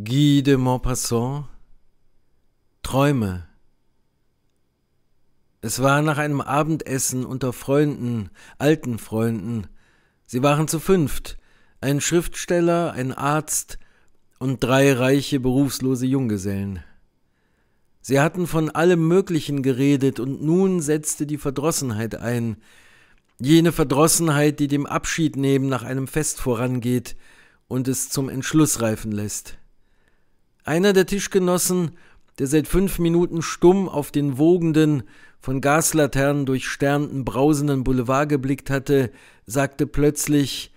Guy de Maupassant Träume Es war nach einem Abendessen unter Freunden, alten Freunden. Sie waren zu fünft, ein Schriftsteller, ein Arzt und drei reiche berufslose Junggesellen. Sie hatten von allem Möglichen geredet, und nun setzte die Verdrossenheit ein, jene Verdrossenheit, die dem Abschiednehmen nach einem Fest vorangeht und es zum Entschluss reifen lässt. Einer der Tischgenossen, der seit fünf Minuten stumm auf den wogenden, von Gaslaternen durchsternten, brausenden Boulevard geblickt hatte, sagte plötzlich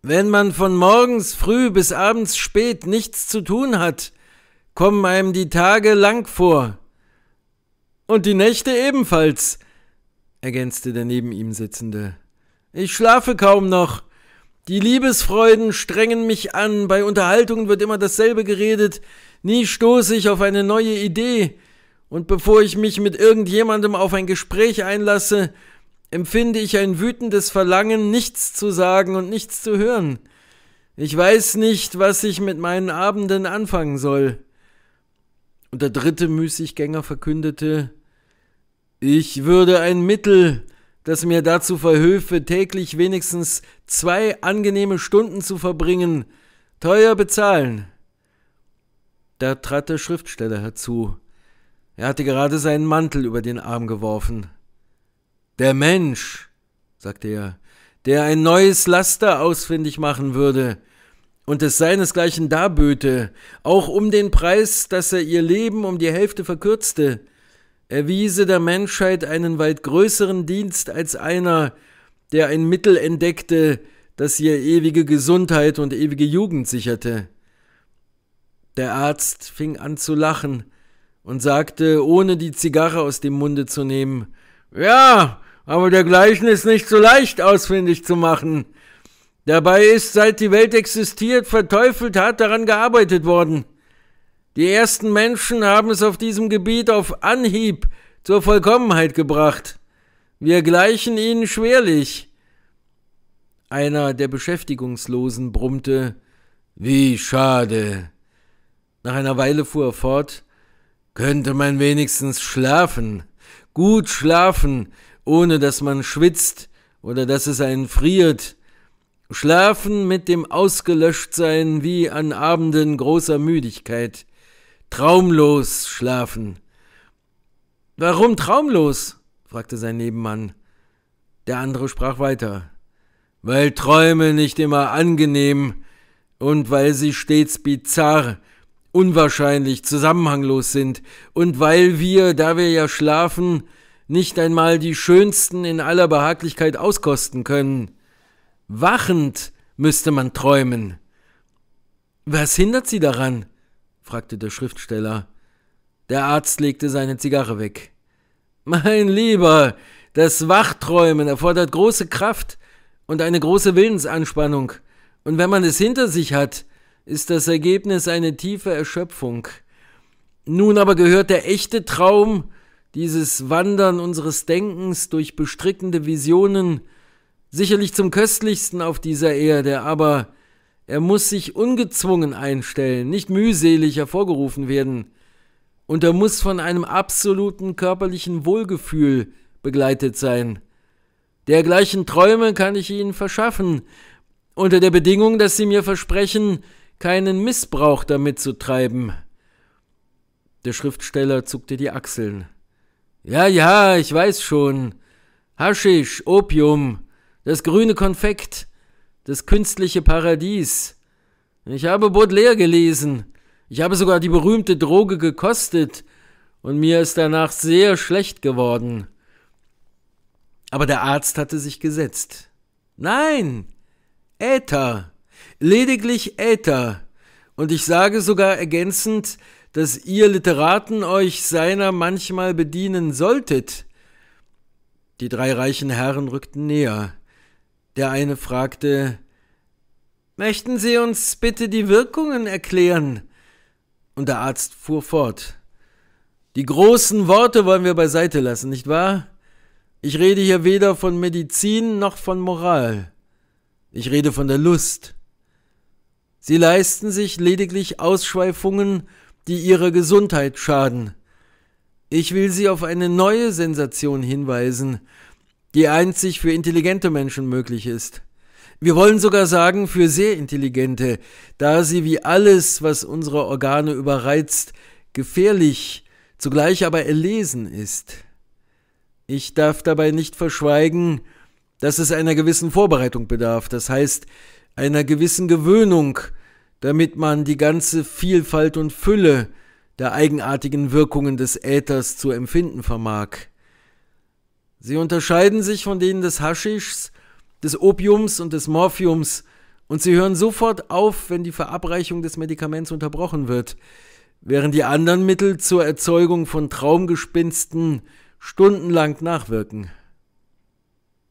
Wenn man von morgens früh bis abends spät nichts zu tun hat, kommen einem die Tage lang vor. Und die Nächte ebenfalls, ergänzte der neben ihm Sitzende. Ich schlafe kaum noch, die Liebesfreuden strengen mich an, bei Unterhaltungen wird immer dasselbe geredet, nie stoße ich auf eine neue Idee, und bevor ich mich mit irgendjemandem auf ein Gespräch einlasse, empfinde ich ein wütendes Verlangen, nichts zu sagen und nichts zu hören. Ich weiß nicht, was ich mit meinen Abenden anfangen soll. Und der dritte Müßiggänger verkündete, ich würde ein Mittel, das mir dazu verhöfe, täglich wenigstens zwei angenehme Stunden zu verbringen, teuer bezahlen. Da trat der Schriftsteller herzu. Er hatte gerade seinen Mantel über den Arm geworfen. Der Mensch, sagte er, der ein neues Laster ausfindig machen würde und es seinesgleichen darböte, auch um den Preis, dass er ihr Leben um die Hälfte verkürzte, erwiese der Menschheit einen weit größeren Dienst als einer, der ein Mittel entdeckte, das ihr ewige Gesundheit und ewige Jugend sicherte. Der Arzt fing an zu lachen und sagte, ohne die Zigarre aus dem Munde zu nehmen, Ja, aber dergleichen ist nicht so leicht ausfindig zu machen. Dabei ist, seit die Welt existiert, verteufelt hart daran gearbeitet worden. Die ersten Menschen haben es auf diesem Gebiet auf Anhieb zur Vollkommenheit gebracht. Wir gleichen ihnen schwerlich. Einer der Beschäftigungslosen brummte Wie schade. Nach einer Weile fuhr er fort Könnte man wenigstens schlafen, gut schlafen, ohne dass man schwitzt oder dass es einen friert. Schlafen mit dem Ausgelöschtsein wie an Abenden großer Müdigkeit traumlos schlafen. Warum traumlos? fragte sein Nebenmann. Der andere sprach weiter. Weil Träume nicht immer angenehm und weil sie stets bizarr, unwahrscheinlich, zusammenhanglos sind und weil wir, da wir ja schlafen, nicht einmal die schönsten in aller Behaglichkeit auskosten können. Wachend müsste man träumen. Was hindert sie daran? fragte der Schriftsteller. Der Arzt legte seine Zigarre weg. Mein Lieber, das Wachträumen erfordert große Kraft und eine große Willensanspannung. Und wenn man es hinter sich hat, ist das Ergebnis eine tiefe Erschöpfung. Nun aber gehört der echte Traum, dieses Wandern unseres Denkens durch bestrickende Visionen, sicherlich zum köstlichsten auf dieser Erde, aber er muss sich ungezwungen einstellen, nicht mühselig hervorgerufen werden. Und er muss von einem absoluten körperlichen Wohlgefühl begleitet sein. Dergleichen Träume kann ich Ihnen verschaffen, unter der Bedingung, dass Sie mir versprechen, keinen Missbrauch damit zu treiben. Der Schriftsteller zuckte die Achseln. Ja, ja, ich weiß schon. Haschisch, Opium, das grüne Konfekt, das künstliche Paradies. Ich habe Baudelaire gelesen. Ich habe sogar die berühmte Droge gekostet und mir ist danach sehr schlecht geworden. Aber der Arzt hatte sich gesetzt. Nein, Äther, lediglich Äther. Und ich sage sogar ergänzend, dass ihr Literaten euch seiner manchmal bedienen solltet. Die drei reichen Herren rückten näher. Der eine fragte, Möchten Sie uns bitte die Wirkungen erklären? Und der Arzt fuhr fort. Die großen Worte wollen wir beiseite lassen, nicht wahr? Ich rede hier weder von Medizin noch von Moral. Ich rede von der Lust. Sie leisten sich lediglich Ausschweifungen, die ihrer Gesundheit schaden. Ich will Sie auf eine neue Sensation hinweisen, die einzig für intelligente Menschen möglich ist. Wir wollen sogar sagen für sehr intelligente, da sie wie alles, was unsere Organe überreizt, gefährlich, zugleich aber erlesen ist. Ich darf dabei nicht verschweigen, dass es einer gewissen Vorbereitung bedarf, das heißt einer gewissen Gewöhnung, damit man die ganze Vielfalt und Fülle der eigenartigen Wirkungen des Äthers zu empfinden vermag. Sie unterscheiden sich von denen des Haschischs des Opiums und des Morphiums und sie hören sofort auf, wenn die Verabreichung des Medikaments unterbrochen wird, während die anderen Mittel zur Erzeugung von Traumgespinsten stundenlang nachwirken.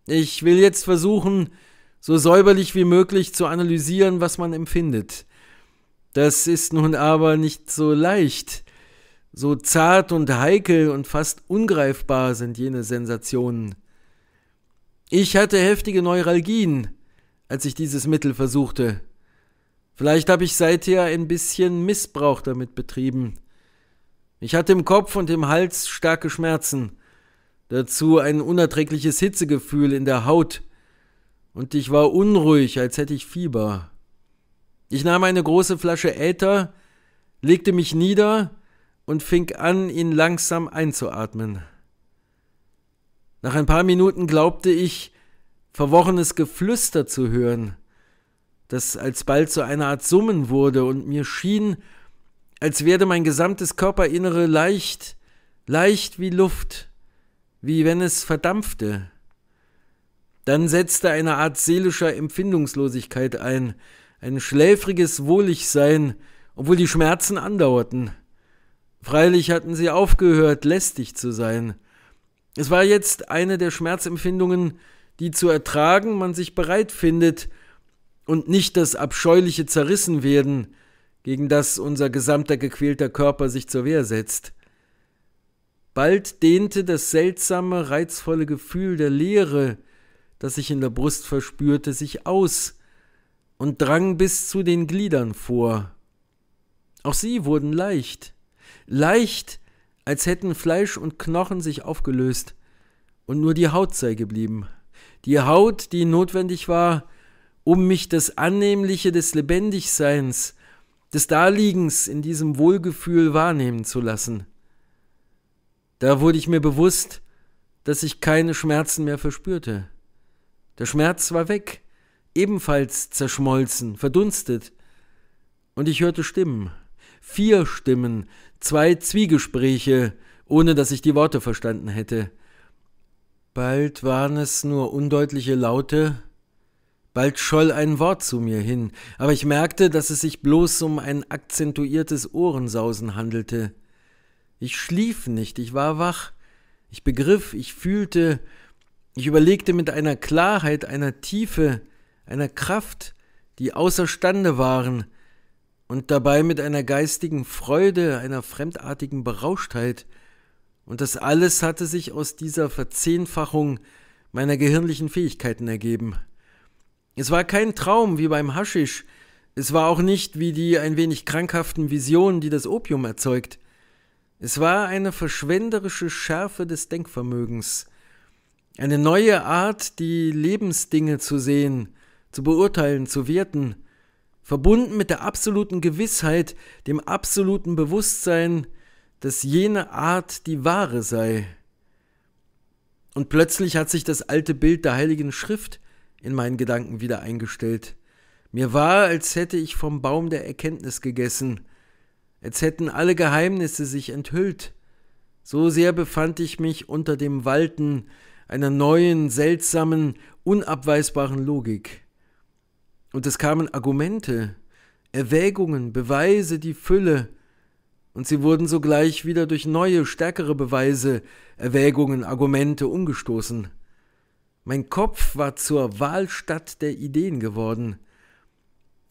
Ich will jetzt versuchen, so säuberlich wie möglich zu analysieren, was man empfindet. Das ist nun aber nicht so leicht. So zart und heikel und fast ungreifbar sind jene Sensationen. Ich hatte heftige Neuralgien, als ich dieses Mittel versuchte. Vielleicht habe ich seither ein bisschen Missbrauch damit betrieben. Ich hatte im Kopf und im Hals starke Schmerzen, dazu ein unerträgliches Hitzegefühl in der Haut, und ich war unruhig, als hätte ich Fieber. Ich nahm eine große Flasche Äther, legte mich nieder und fing an, ihn langsam einzuatmen. Nach ein paar Minuten glaubte ich, verworrenes Geflüster zu hören, das alsbald zu einer Art Summen wurde und mir schien, als werde mein gesamtes Körperinnere leicht, leicht wie Luft, wie wenn es verdampfte. Dann setzte eine Art seelischer Empfindungslosigkeit ein, ein schläfriges Wohligsein, obwohl die Schmerzen andauerten. Freilich hatten sie aufgehört, lästig zu sein – es war jetzt eine der Schmerzempfindungen, die zu ertragen man sich bereit findet und nicht das abscheuliche Zerrissenwerden, gegen das unser gesamter gequälter Körper sich zur Wehr setzt. Bald dehnte das seltsame, reizvolle Gefühl der Leere, das ich in der Brust verspürte, sich aus und drang bis zu den Gliedern vor. Auch sie wurden leicht, leicht als hätten Fleisch und Knochen sich aufgelöst und nur die Haut sei geblieben. Die Haut, die notwendig war, um mich das Annehmliche des Lebendigseins, des Daliegens in diesem Wohlgefühl wahrnehmen zu lassen. Da wurde ich mir bewusst, dass ich keine Schmerzen mehr verspürte. Der Schmerz war weg, ebenfalls zerschmolzen, verdunstet, und ich hörte Stimmen, vier Stimmen, Zwei Zwiegespräche, ohne dass ich die Worte verstanden hätte. Bald waren es nur undeutliche Laute, Bald scholl ein Wort zu mir hin, aber ich merkte, dass es sich bloß um ein akzentuiertes Ohrensausen handelte. Ich schlief nicht, ich war wach. Ich begriff, ich fühlte, ich überlegte mit einer Klarheit, einer Tiefe, einer Kraft, die außerstande waren, und dabei mit einer geistigen Freude, einer fremdartigen Berauschtheit, und das alles hatte sich aus dieser Verzehnfachung meiner gehirnlichen Fähigkeiten ergeben. Es war kein Traum wie beim Haschisch, es war auch nicht wie die ein wenig krankhaften Visionen, die das Opium erzeugt. Es war eine verschwenderische Schärfe des Denkvermögens, eine neue Art, die Lebensdinge zu sehen, zu beurteilen, zu werten, verbunden mit der absoluten Gewissheit, dem absoluten Bewusstsein, dass jene Art die wahre sei. Und plötzlich hat sich das alte Bild der heiligen Schrift in meinen Gedanken wieder eingestellt. Mir war, als hätte ich vom Baum der Erkenntnis gegessen, als hätten alle Geheimnisse sich enthüllt. So sehr befand ich mich unter dem Walten einer neuen, seltsamen, unabweisbaren Logik. Und es kamen Argumente, Erwägungen, Beweise, die Fülle, und sie wurden sogleich wieder durch neue, stärkere Beweise, Erwägungen, Argumente umgestoßen. Mein Kopf war zur Wahlstatt der Ideen geworden.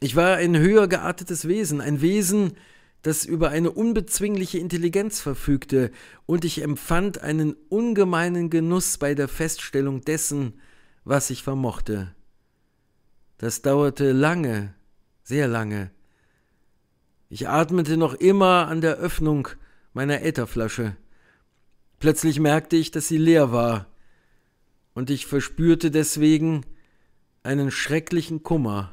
Ich war ein höher geartetes Wesen, ein Wesen, das über eine unbezwingliche Intelligenz verfügte, und ich empfand einen ungemeinen Genuss bei der Feststellung dessen, was ich vermochte. Das dauerte lange, sehr lange. Ich atmete noch immer an der Öffnung meiner Ätherflasche. Plötzlich merkte ich, dass sie leer war, und ich verspürte deswegen einen schrecklichen Kummer.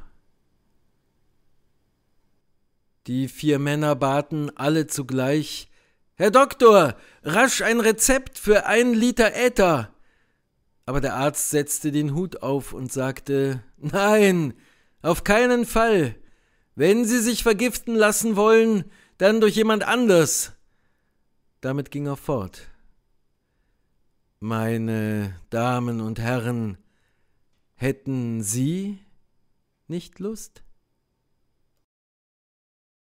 Die vier Männer baten alle zugleich Herr Doktor, rasch ein Rezept für einen Liter Äther aber der Arzt setzte den Hut auf und sagte Nein, auf keinen Fall. Wenn Sie sich vergiften lassen wollen, dann durch jemand anders. Damit ging er fort. Meine Damen und Herren, hätten Sie nicht Lust?